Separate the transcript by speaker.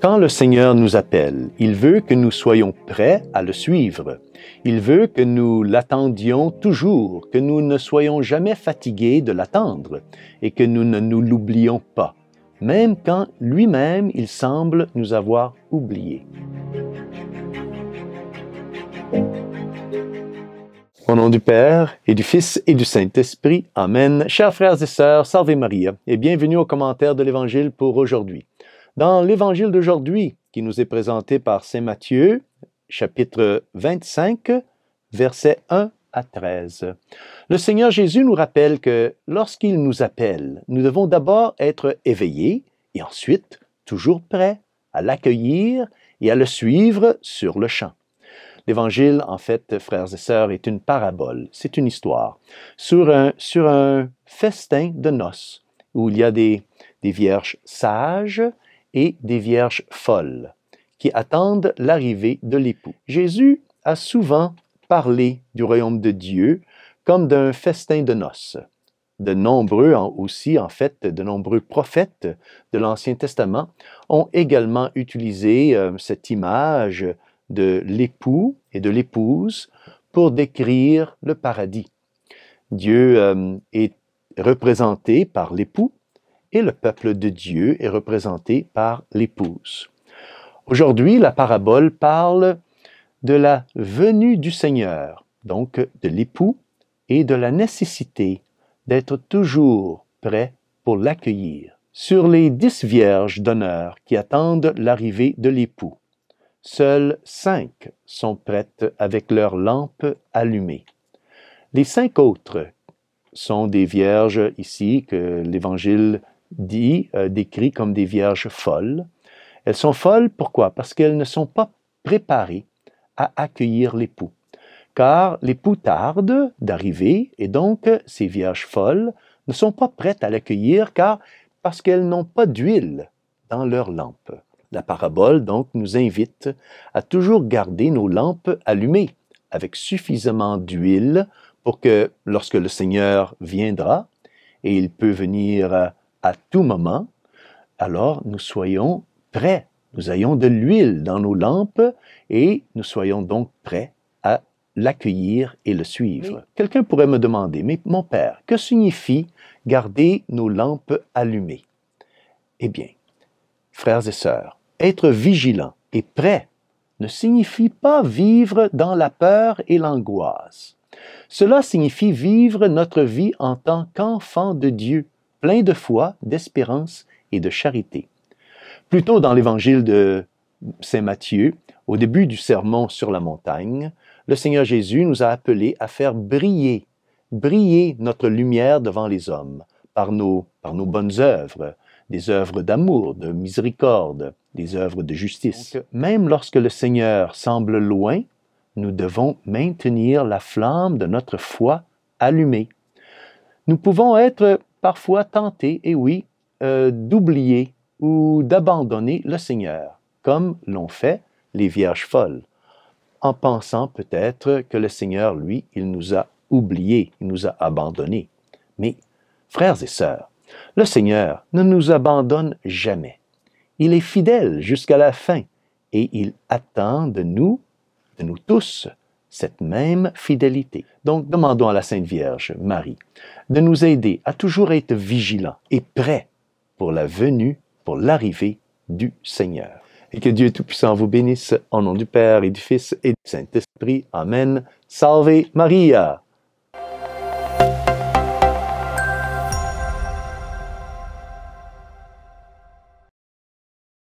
Speaker 1: Quand le Seigneur nous appelle, il veut que nous soyons prêts à le suivre. Il veut que nous l'attendions toujours, que nous ne soyons jamais fatigués de l'attendre et que nous ne nous l'oublions pas, même quand lui-même il semble nous avoir oubliés. Au nom du Père et du Fils et du Saint-Esprit, Amen. Chers frères et sœurs, Salve Maria et bienvenue au commentaire de l'Évangile pour aujourd'hui. Dans l'évangile d'aujourd'hui, qui nous est présenté par Saint Matthieu, chapitre 25, versets 1 à 13. Le Seigneur Jésus nous rappelle que lorsqu'il nous appelle, nous devons d'abord être éveillés et ensuite toujours prêts à l'accueillir et à le suivre sur le champ. L'Évangile, en fait, frères et sœurs, est une parabole, c'est une histoire, sur un, festin de noces, où il y a des vierges sages et des vierges folles qui attendent l'arrivée de l'époux. Jésus a souvent parlé du royaume de Dieu comme d'un festin de noces. De nombreux, aussi en fait, de nombreux prophètes de l'Ancien Testament ont également utilisé euh, cette image de l'époux et de l'épouse pour décrire le paradis. Dieu euh, est représenté par l'époux et le peuple de Dieu est représenté par l'épouse. Aujourd'hui, la parabole parle de la venue du Seigneur, donc de l'époux, et de la nécessité d'être toujours prêt pour l'accueillir. Sur les dix vierges d'honneur qui attendent l'arrivée de l'époux, seules cinq sont prêtes avec leurs lampes allumées. Les cinq autres sont des vierges ici que l'Évangile dit, euh, décrit comme des vierges folles. Elles sont folles, pourquoi Parce qu'elles ne sont pas préparées à accueillir l'époux. Car l'époux tarde d'arriver et donc ces vierges folles ne sont pas prêtes à l'accueillir car parce qu'elles n'ont pas d'huile dans leurs lampes. La parabole donc nous invite à toujours garder nos lampes allumées avec suffisamment d'huile pour que lorsque le Seigneur viendra, et il peut venir euh, à tout moment, alors nous soyons prêts, nous ayons de l'huile dans nos lampes et nous soyons donc prêts à l'accueillir et le suivre. Quelqu'un pourrait me demander, mais mon père, que signifie garder nos lampes allumées Eh bien, frères et sœurs, être vigilant et prêt ne signifie pas vivre dans la peur et l'angoisse. Cela signifie vivre notre vie en tant qu'enfant de Dieu, plein de foi, d'espérance et de charité. plutôt dans l'évangile de Saint Matthieu, au début du sermon sur la montagne, le Seigneur Jésus nous a appelés à faire briller, briller notre lumière devant les hommes par nos, par nos bonnes œuvres, des œuvres d'amour, de miséricorde, des œuvres de justice. même lorsque le Seigneur semble loin, nous devons maintenir la flamme de notre foi allumée. Nous pouvons être parfois tenter, et oui, euh, d'oublier ou d'abandonner le Seigneur, comme l'ont fait les vierges folles, en pensant peut-être que le Seigneur, lui, il nous a oubliés, il nous a abandonnés. Mais, frères et sœurs, le Seigneur ne nous abandonne jamais. Il est fidèle jusqu'à la fin et il attend de nous, de nous tous, cette même fidélité. Donc demandons à la Sainte Vierge Marie de nous aider à toujours être vigilants et prêts pour la venue, pour l'arrivée du Seigneur. Et que Dieu Tout-Puissant vous bénisse, au nom du Père et du Fils et du Saint-Esprit. Amen. Salve Maria!